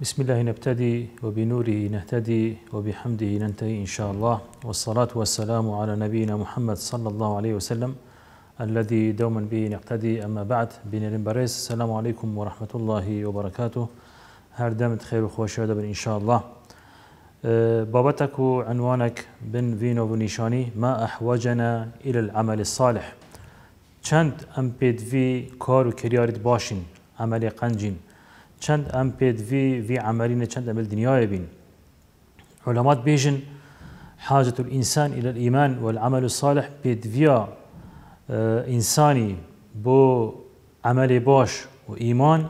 بسم الله نبتدي وبنوره نهتدي وبحمده ننتهي إن شاء الله والصلاة والسلام على نبينا محمد صلى الله عليه وسلم الذي دوما به نقتدي أما بعد بن باريس السلام عليكم ورحمة الله وبركاته هر دامت خير وخوش دبن إن شاء الله أه، بابتك عنوانك بن فينو نيشاني ما أحوجنا إلى العمل الصالح چند أمبيد في كارو كريارت باشين عمل قنجين چند ام پید وی وی عملین چند امل دنیای بین علامات بیجن حاجة الإنسان إلى الإيمان والعمل الصالح بيد فيا آه، إنساني بو عمل باش وإيمان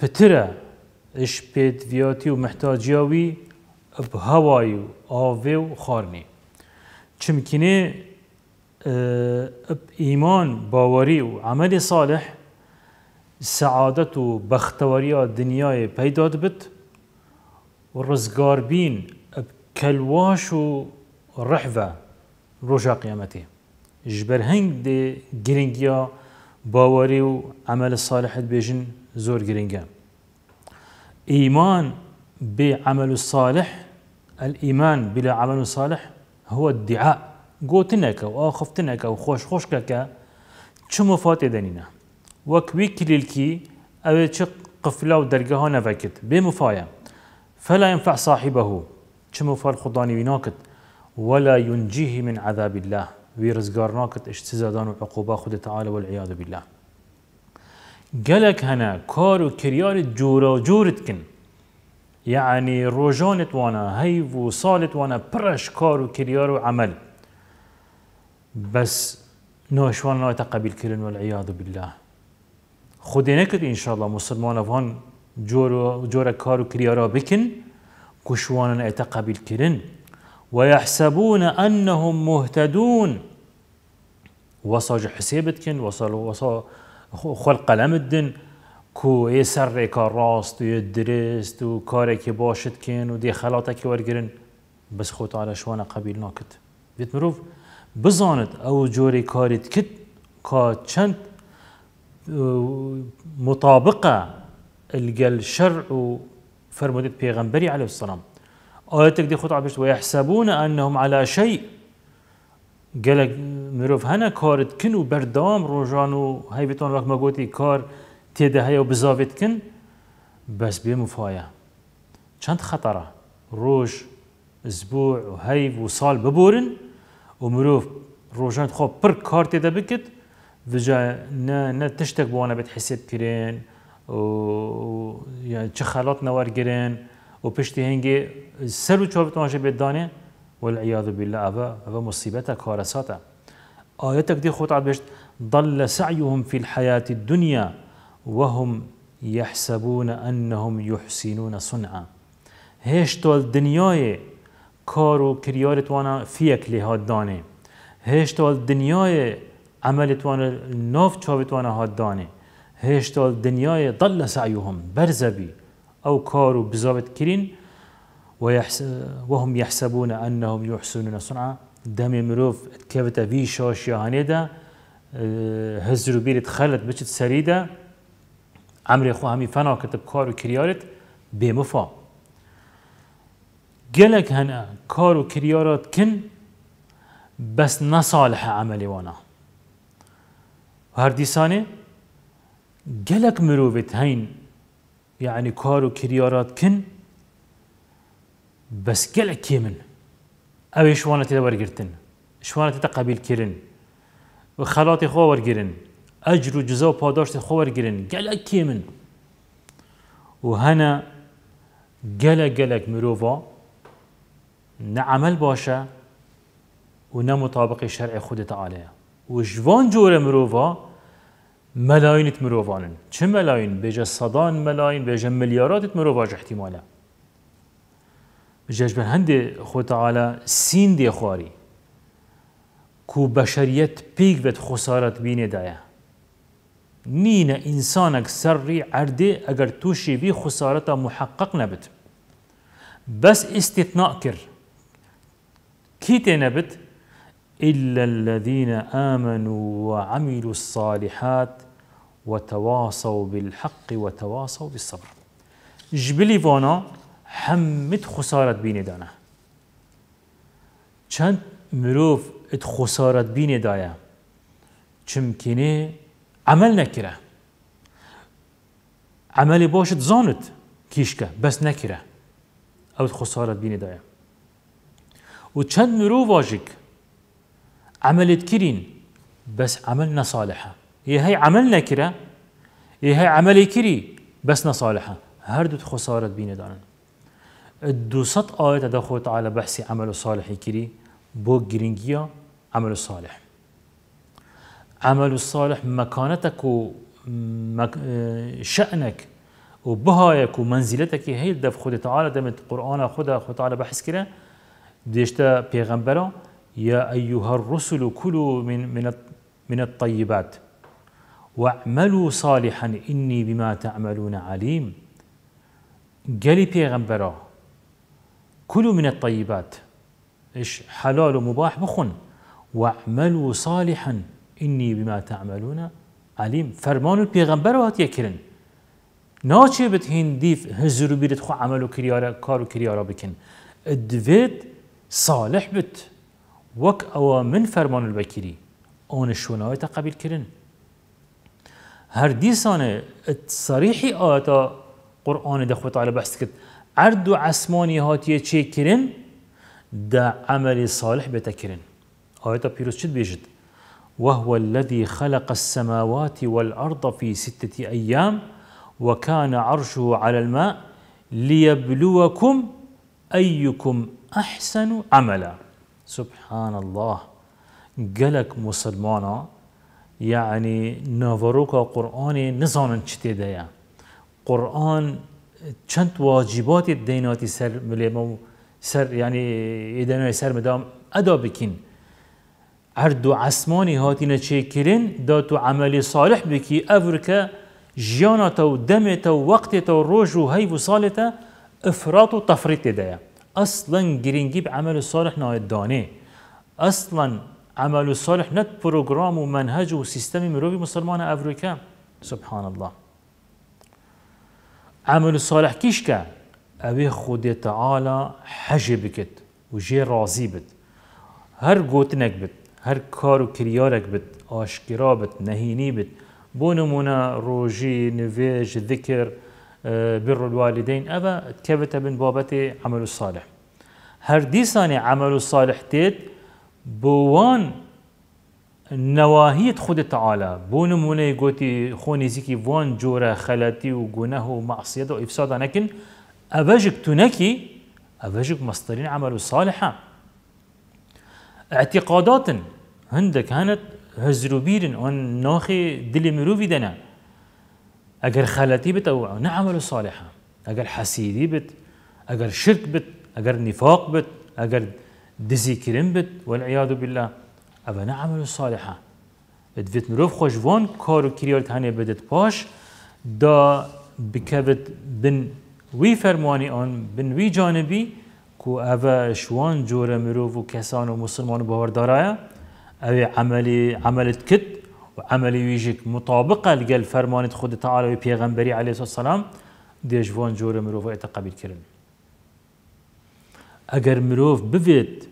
بترى إش بيد فياتي ومحتاجياوي بهواي آوي وخارني چمكني اب آه، إيمان باوري وعمل صالح سعادت و بختوری دنیای پیدا بد و رزگار بین کلواش و رحوه روژا قیامتی جبر هنگ دی گرنگیا باوری و عمل صالح بیجن زور ایمان إيمان بعمل الصالح الإيمان بلا عمل صالح هو و خوش خوش وخوش خوشكك چه مفاتی دنینه وک وی کلیلکی اوی چه قفلا و ها نوکت بێ مفاە فلا ينفع صاحبه چه مفال خدانی وی ناکت ولا ينجيه من عذاب الله وی رزگار ناکت اجتزادان و عقوبة خود تعالى والعياذ بالله گلک هنا کار و کریار جوورە و جورت کن یعنی ڕۆژانت وانا هیو و ساڵت وانا پرش کار و کریار و عمل نوشوان نۆشوان ناوێتە کرن والعیاذ بالله خودی نکرد انشالله مسلمان افغان جور جور کار و کریارا بکن کشوان ایتا قبیل کرن و یحسبون انهم مهتدون وصاج حسابت کن وصال وصا خل قلم الدن کو ای سر کار راست و درست و کاری که باشد کن و دی خلاتا که ورگرن بس خود تعالی شوانا قبیل ناکد بیت مروف بزاند او جوری کاریت کد کا چند مطابقه الجل شرع فرمودة بيغمبري عليه السلام آياتك دي خطعه بيشت ويحسبون انهم على شيء قال مروف هنا كارت كن وبردام روجان بيتون راك ماغوتي كار تيدا هيا وبزافت كن بس بمفايا مفايا چند خطره روج اسبوع وهيف وصال ببورن ومروف روجان خوب بر كار تيدا بكت دجا نا نا تشتك بوانا بتحسب كرين و يعني تشخالات نوار كرين و بشتي هنجي سلو تشوف تماشي تماشا بدانه والعياذ بالله أبا أبا مصيبتك كارساتا آياتك دي خطعة بشت ضل سعيهم في الحياة الدنيا وهم يحسبون أنهم يحسنون صنعا هيش تول دنياي كارو كريارت وانا فيك لهاد داني هيش تول دنياي عمل توان نوف چاوی توان دانه هشتال دنیای ضل سعيهم برزبي او کارو بزاوت کرین و هم یحسبون انهم یحسنون صنعا دمی مروف كيفتا وی شاش دا هزرو بير بچت سری دا عمري خو همی فنا كتب كارو كريارت بمفا گلک هنه کارو کریارات کن بس نصالح عملی وانا هر دیسانه گلک مروفت هین يعني كارو کریارات كن بس قلع كيمن او شوانا ورگرتن شوانه شوانا قبیل کرن و وخلاطي خواه ورگرن اجر جزا و پاداشت ورگرن گلک کیمن كيمن وهنا گلک گلک مروفا نعمل و ونمطابق شرع خود تعالیه و جور مروفا ملايين مروفانن چه ملايين بيجا صدان ملايين بيجا مليارات مروفا احتمالا بجاج بن هندي خو تعالى سين دي خواري كو بشريت بيك بت خسارت بيني دايا نينا انسانك سري عردي اگر توشي بي خسارتا محقق نبت بس استثناء كر كي تنبت إلا الذين آمنوا وعملوا الصالحات وتواصوا بالحق وتواصوا بالصبر جبلي فونا حمد خسارة بيني دانا چند مروف ات خسارت بینه دایا چمکنه عمل نكرة عمل باشد زانت كيشكا بس نكرة او ات خسارت بینه دایا و چند مروف واجک عملت كرين بس عملنا صالحة هي هي عملنا كرا هي هي عملي كري بس نصالحة هردو خسارة بينا الدو سط آية دخل تعالى بحثي عمل صالح كري بو جرينجيا عمل صالح عمل الصالح مكانتك مك شأنك وبهايك ومنزلتك هي دف خود تعالى دمت قرآن خدا خود تعالى بحث كره ديشتا بيغمبره يا أيها الرسل كلوا من من من الطيبات واعملوا صالحا إني بما تعملون عليم قالي لي بيغمبرا كلوا من الطيبات إيش حلال ومباح بخن واعملوا صالحا إني بما تعملون عليم فرمان البيغمبر هات يكرن ناچه بت هندیف هزرو بیرت خو عملو کریارا كارو کریارا بکن ادوید صالح بت وك أو من فرمان البكيري فەرمان بەکیری ئەوە شوونەوەیتە قبیلکردن هەردیسانێ سەریحی ئاەتە قرآن دەخۆت على بەست کرد عثماني هاتيه عسمانی كرن دا عمل صالح بێتەکردن بيروس شد بيجد وهو الذي خلق السماوات والأرض في ستة أيام وكان عرشه على الماء ليبلوكم أيكم أحسن عملا سبحان الله قالك مسلمانا يعني نافروكا قرآن نزانن چته دايا قرآن چند واجبات ديناتي سر مليمو سر يعني ديناتي سر مدام ادا بكين اردو عسماني هاتينا چيكرين داتو عملي صالح بكي افركا جيانتا و دمتا و وقتتا و روجو هاي هيف افراط و تفريط دايا اصلا گرینگی به عمل صالح نایدانه اصلا عمل صالح نت پروگرام و منهج و سیستم مروی مسلمان افریقا سبحان الله عمل صالح کیش که اوی خود تعالی حج بکت و جه راضی بد هر گوتنک بد هر کار و کریارک بد آشکرا بد نهینی بد بونمونه نمونه روژی نویج ذکر بر الوالدين أبا كبت بن بابتي عمل الصالح هر ساني عمل الصالح تيت بوان نواهيت خود تعالى بون موني قوتي خوني زيكي وان جورا خلاتي وجناه ومعصية وإفساد لكن أبجك تنكي أبجك مصدرين عمل الصالحة اعتقادات هندك هانت هزروبيرن أن ناخي دلي مروفي دنا اگر خلتی بت او نعمل عمل صالحه اگر حسیدی بت اگر شرک بت اگر نفاق بت اگر دزی کرم بت والعیاذ بالله او نعمل عمل بت دویت مروف خوش وان کارو کریارت هنه بدت پاش دا بکبت بن وی فرمانی آن بن وی جانبی کو او شوان جور مروف و کسان و مسلمان باور دارایه او عملی عملت کت وعمل يجيك مطابقه لقال فرمان خود تعالی و عليه الصلاة والسلام دیجوان جور مروف ایت الكرن کرن اگر مروف بفيت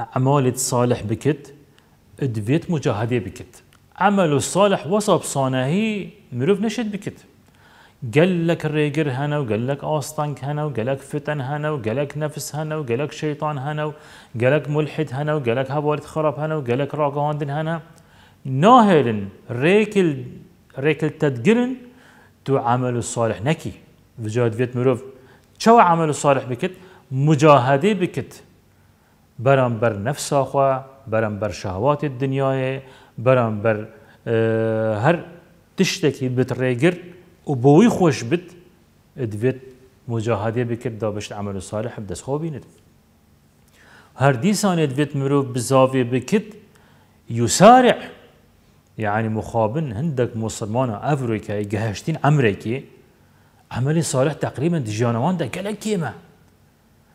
اعمال صالح بكت ادفيت مجاهده بكت عمل صالح وصب صانهي مروف نشد بكت قال لك الريجر هنا وقال لك اوستانك هنا وقال لك فتن هنا وقال لك نفس هنا وقال لك شيطان هنا وقال لك ملحد هنا وقال لك هبولت خراب هنا وقال لك راقوندن هنا ناهلن ريكل ريكل تدقرن تو عمل الصالح نكي بجاد فيت مروف شو عمل الصالح بكت مجاهدة بكت برام بر نفس أخوة برام بر شهوات الدنيا برام بر أه هر تشتكي بتريجر وبوي خوش بت ادفت مجاهده بكت دا بشت عمل الصالح بدس خوبينت هر ديسان ادفت مروف بزاوية بكت يسارع يعني مخابن هندك مسلمان أفريكا جهشتين أمريكي عمل صالح تقريبا دجانوان ده قال كيما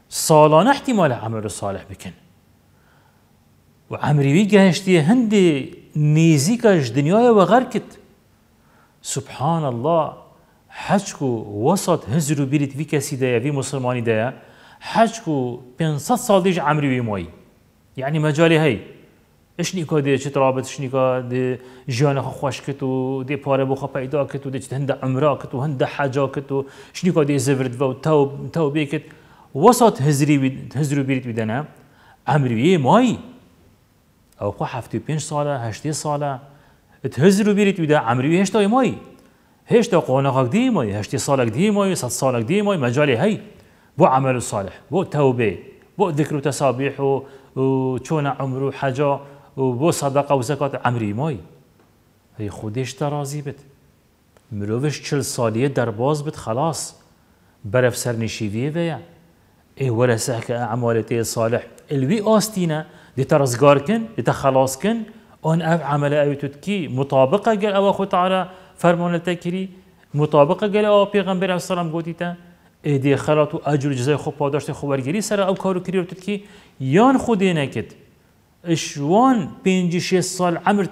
صالان احتمال عمل صالح بكن وعمري جهشتي هندي نيزيكاش دنيا وغركت سبحان الله حجكو وسط هزرو بيرت في كاسي دايا في مسلماني دايا حجكو بين صد صاديج عمري موي يعني مجالي هي شنیکا دی چه رابط شنیکا دی جیان خو خوش کت و دی پاره بخوا پیدا کت و دی چه هند عمره کت و هند حجا کت و شنیکا دی زفرد و تو تو بیکت وسط هزری بید هزرو بیرت بیدنه امرویه مایی او خو هفته پنج ساله هشته ساله ات هزرو بیرت بیده امرویه هشته مایی هشته قونقه دی مایی هشته سالک دی مایی صد سالک دی مایی مجالی هی بو عمل صالح بو توبه بو ذکر و تسابیح و چون عمر و حجا و بۆ و زکات ئەمری مای هی خودش ترازی بد مروش چل سالیه در باز بد خلاص برف سر بیا ای ورسه که بەرەف سەرنشیویە بەیە ئێ وەرە سەکە ئەمالێتێ ساالح ئەلوی ئاستینە دێتە ڕزگارکن دێتە خلاصکن ئەن ئەف عملە ئەوی توتکی مطابقە گەل ئەوە خوتەعاە مطابقه گل او پیغمبر پێغمبەر ئەم سەڵام گوتیتە ئێدێ خەلات و ئەجر جزای خوب پاداشت خۆوەرگری سر او کارو کری تود کی یان خودی نکد شوان پنج سال عمر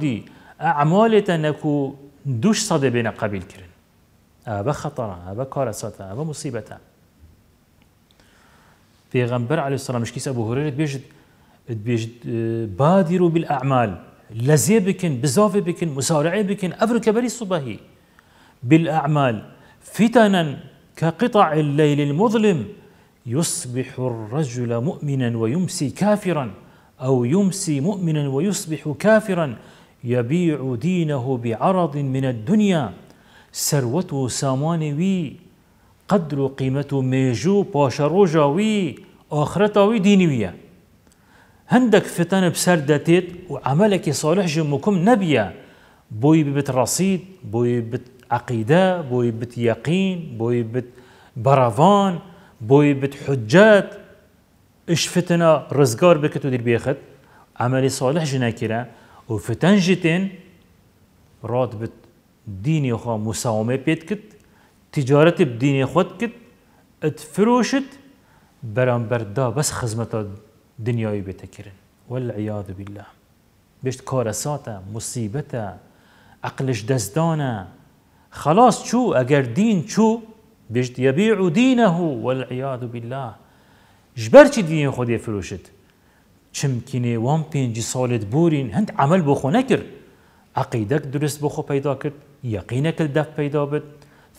دی اعمالت نکو دوش صده بین قبیل کرن ابا خطره ابا كارثه ابا مصیبتا پیغمبر علیه السلام مشکیس ابو هريره بيجد بيجد بادروا بالاعمال لزي بكن بزاف بكن مسارعه بكن افر كبري الصباهي بالاعمال فتنا كقطع الليل المظلم يصبح الرجل مؤمنا ويمسي كافرا أو يمسي مؤمنا ويصبح كافرا يبيع دينه بعرض من الدنيا ثروته سامانوي قدر قيمته ميجو باشروجاوي آخرتاوي دينوية هندك فتن بسر داتيت وعملك صالح جمكم نبيا بوي ببت رصيد بوي ببت عقيدة بوي ببت يقين بوي ببت برافان بوي ببت حجات اش فتنا رزقار بكتو دير بيخت عملي عمل صالح جناكرا وفتن جتين فتن راد بت ديني خوا مساومه بيتكت تجارتي بديني خود اتفروشت برام بردا بس خزمتا دنياي بتکرن والعياذ بالله بشت كارساتا مصيبتا عقلش دزدانا خلاص شو اگر دين شو بيشت يبيع دينه والعياذ بالله جبر چی دین خودی فروشت چمکینه وان پنجی سالت بورین هند عمل بو خو نکر عقیدک درست بو خو پیدا کرد یقینک دف پیدا بد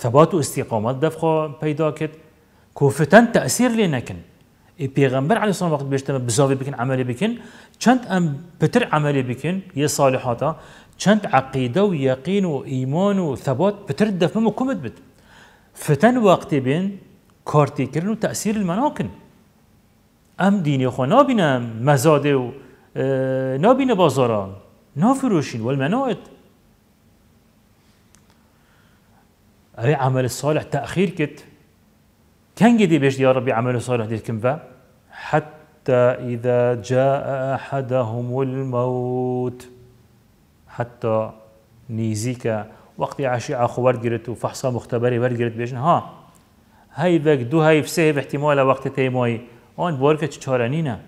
ثبات و استقامت دف خو پیدا کرد تأثیر تأثير نکن ای پیغمبر علیه السلام وقت بیشتر بزاوی بکن عملی بکن چند ام بتر عملی بکن یه صالحاتا چند عقیده و یقین و ایمان و ثبات بتر دفمه مکمت بد فتن وقتی بین کارتی کردن و تأثیر المناکن ام دینی خو نابینە مەزادێ و اه، نابینە بازاران نافرۆشین وەمەناوێت ئەوێ عمل صالح تاخیر کت كان قد بيش يا ربي عمل صالح ديت كنفا حتى إذا جاء أحدهم الموت حتى که وقتی عشي أخو فحصا مختبری مختبري گرد بیشن ها هاي ذاك دو هاي فسيف احتمال وقت تيموي آن بارکه چه چارنینه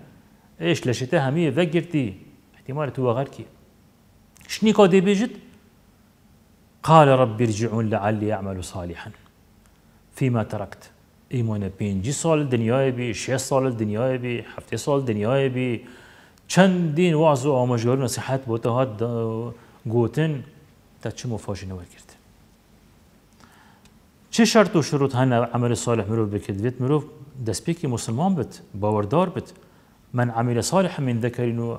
ایش لشته همیه وگرتی احتمال تو وغر کی شنی که دی بیجد قال رب ارجعون لعلی اعمل صالحا فيما تركت ایمان پنجی سال دنیای بی شش سال دنیای بی هفته سال دنیای بی چندین وعظ و آموزگار نصیحت بوده هات گوتن تا چه مفاجنه کرد چه شرط و شروط هن عمل صالح مروف بکد بیت مروف دست بیکی مسلمان بت باوردار بت من عمل صالح من ذكر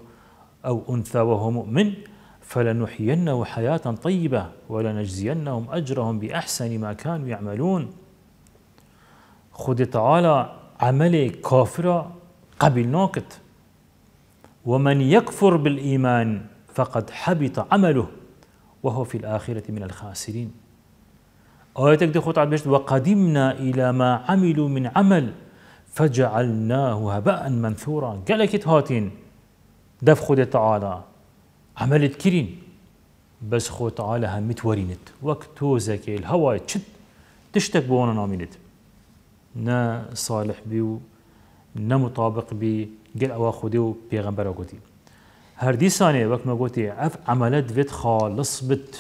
أو أنثى وهو مؤمن فلنحيينه حياة طيبة ولنجزينهم أجرهم بأحسن ما كانوا يعملون خود تعالى عمل كافر قبل ناكت ومن يكفر بالإيمان فقد حبط عمله وهو في الآخرة من الخاسرين آياتك دي خطعت بيشت وقدمنا إلى ما عملوا من عمل فجعلناه هباء منثورا قالك هاتين دف خود تعالى عملت كرين بس خود تعالى همت ورينت وقت توزك الهواء تشد تشتك بوانا نامينت نا صالح بيو نا مطابق بي قال أوا خوديو بيغمبر اوكوتي هر دي ثانية وقت ما قوتي عف عملت فيت خالص بت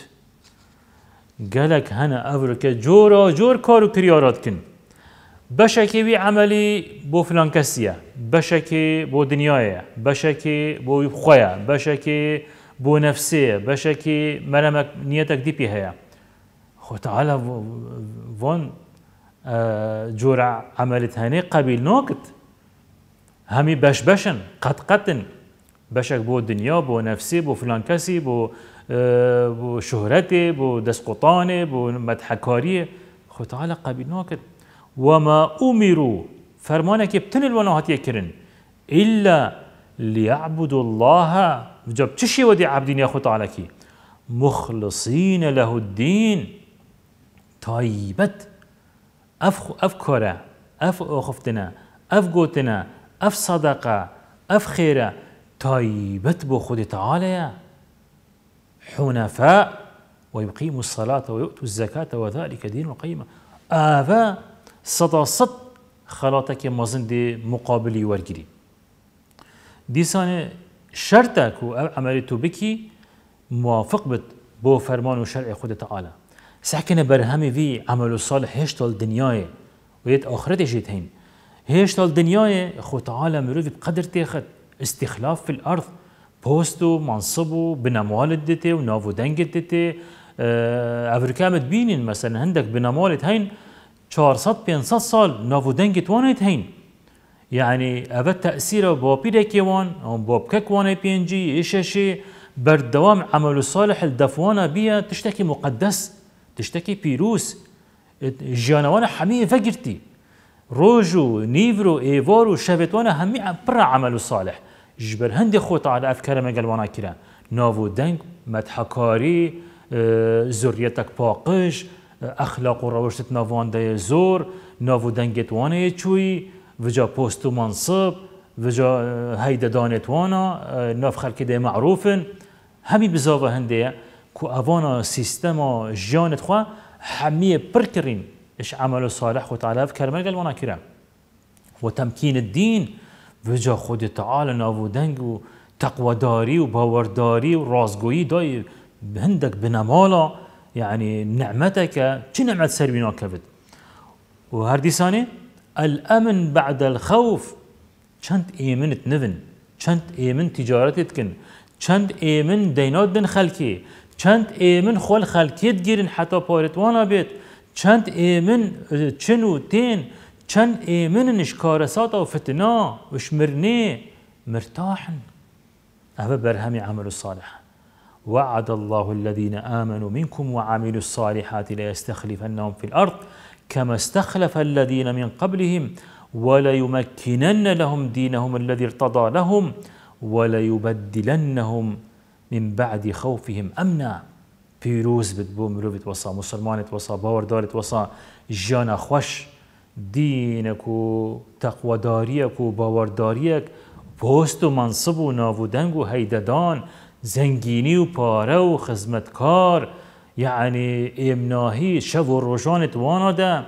گەلک هەنە ئەورکە جۆرە جۆر کار و کریاراتکن بەشێکی وی ئەعملی بۆ فلان کەسیە بەشێکی بۆ دنیاە بەشێکی بۆ بو بەشێکی بۆ نەفسەیە بەشێکی مەرەمە نیەتەک دیپی هەیە خۆتەعاە بۆن جۆرە ئەعملت هەنێ قەبیل نۆکت بش بشن بەشن قەتقەتن بەشێک بو دنیا بو نەفسی بو فلان کەسی بو بو شهرته بو دسقطانه بو مدحکاریه خود تعالی قبیل ناکد وما امروا فرمانه که بتن الوناهاتیه کرن الا ليعبدوا الله جب تشي ودي عبدين يا خود تعالى كي مخلصين له الدين طيبت اف افكره اف اخفتنا اف قوتنا اف صدقه اف خيره طيبت بو خود تعالى حنفاء ويقيموا الصلاة ويؤتوا الزكاة وذلك دين القيمة آفا صدى صد خلاتك مزن دي مقابلي دي سانة شرطك عمل بكي موافق بت بو فرمان وشرع خود تعالى سحكنا برهمي في عمل صالح هشتال دنياي ويت آخرتي جيتين هين هشتال دنياي خود تعالى مروف بقدر تاخد استخلاف في الأرض بوستو منصبو بنموال دته و ناو دنگ دته اه، افریقا بینین مثلا هندك بنموالت هين 400 500 سال ناو دنگ توانت هين يعني ابد تاثيره بوبيدا كيوان او بوبكا كوان بي ان جي برد بردوام عمل صالح الدفوانا بيا تشتكي مقدس تشتكي بيروس جانوانا حمية فجرتي روجو نيفرو ايفورو شافتوانا همي برا عمل صالح جبر هندي خوطة على أفكار مجال وانا كلا نافو دنگ مدحكاري زوريتك باقش أخلاق و روشت نافوان زور نافو دنگت وانا چوي وجا بوستو منصب وجا هيدا اه، دانت وانا اه، نوف خلق دي معروفن همي بزاوة هندية كو أفانا سيستما جانت خوا حمية بركرين اش عمل صالح وتعالى أفكار مجال وانا كلا وتمكين الدين وجا خود تعال ناودنگ و تقوداری و باورداری و رازگویی دای هندك بنمالا يعني نعمتك چه نعمت سر بنا كبد وهر ديساني الأمن بعد الخوف چند ايمن تنفن چند ايمن تجارتت كن چند ايمن دينات بن خلقي چند ايمن خل خلقيت گيرن حتى پارتوانا بيت چند ايمن چنو تين چەند ئێمنش کارەسات و فتنا مرنی مرتاحن ئەوە بەرهەمی عمل الصالح وعد الله الذين آمنوا منكم وعملوا الصالحات ليستخلفنهم في الأرض كما استخلف الذين من قبلهم وليمكنن لهم دينهم الذي ارتضى لهم وليبدلنهم من بعد خوفهم أمنا روز بد بۆ وصا وەسا وصا باور دارت وصا جانا خوش دینک و داريك و داريك بوست و منصب و ناودەنگ و هەیدەدان زەنگینی و پاره و خزمتكار یعنی ئێمناهی شەو و ڕۆژانت وانەدا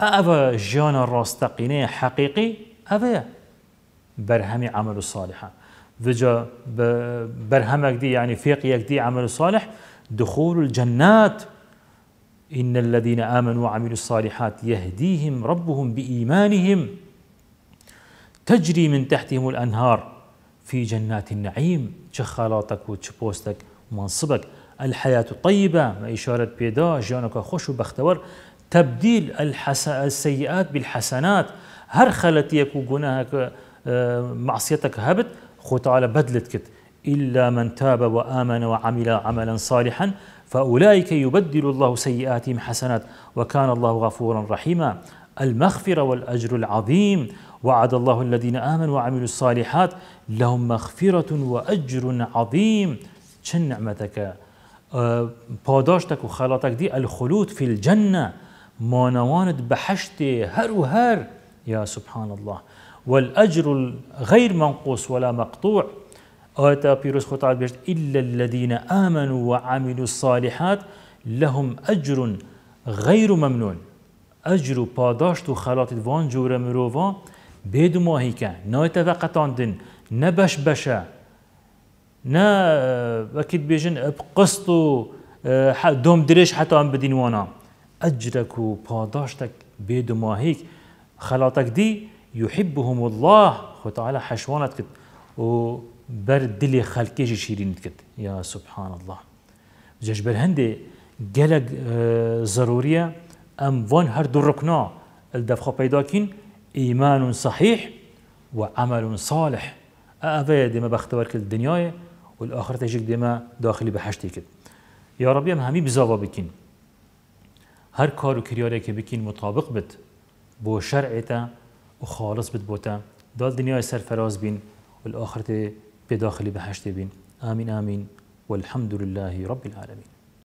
ئەوە ژیانە ڕاستەقینەیە حقيقي ئەوەیە بەرهەمی عمل و صالحە بجا بەرهەمێک دی یعنی فێقیەک دی عمل صالح دخول الجنات إن الذين آمنوا وعملوا الصالحات يهديهم ربهم بإيمانهم تجري من تحتهم الأنهار في جنات النعيم چخالاتك وشبوستك منصبك الحياة طيبة إشارة بيدا جانك خوش وبختور تبديل السيئات بالحسنات هر خلتيك وجناهك آه، معصيتك هبت خو تعالى بدلت كت إلا من تاب وآمن وعمل عملا صالحا فأولئك يبدل الله سيئاتهم حسنات وكان الله غفورا رحيما المغفرة والأجر العظيم وعد الله الذين آمنوا وعملوا الصالحات لهم مغفرة وأجر عظيم شن نعمتك باداشتك آه، وخلاتك دي الخلود في الجنة نواند بحشتي هر وهر يا سبحان الله والأجر غير منقوص ولا مقطوع آتا پیروز خطاعت بشت إلا الذين آمنوا وعملوا الصالحات لهم أجر غير ممنون أجر و پاداشت و خلات وان جور مروفا بدو ماهی که نایتا وقتاندن دن نبش بشا نا اه، وکید بیجن اه، قسط و اه، دوم درش حتى هم بدین وانا أجرك و پاداشتك بدو ماهیک خلاتك دي يحبهم الله خو على حشوانت و بر دلی خالکی جی شیرین کرد یا سبحان الله جش بر هندی گلگ اه، ضروریه ام وان هر دو رکنا الدفخه پیدا کن ایمان صحیح و عمل صالح اوه دیما بختور کل دنیای و الاخرت جک دیما داخلی بهشتی کرد یا ربی هم همی بزاوا بکن هر کار و کریاره که بکن مطابق بد بو شرعتا و خالص بد بوتا دال دنیای سرفراز بین والآخرة بداخل بهشت بین آمین آمین والحمد لله رب العالمين